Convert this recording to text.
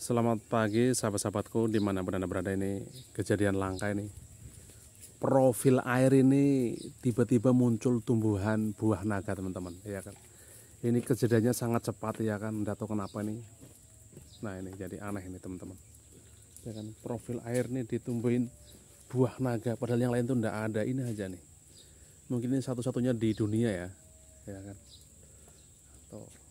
Selamat pagi sahabat-sahabatku di mana berada berada ini kejadian langka ini Profil air ini tiba-tiba muncul tumbuhan buah naga teman-teman ya kan Ini kejadiannya sangat cepat ya kan tidak tahu kenapa ini Nah ini jadi aneh ini teman-teman ya kan Profil air ini ditumbuhin buah naga padahal yang lain tuh tidak ada ini aja nih Mungkin ini satu-satunya di dunia ya ya kan atau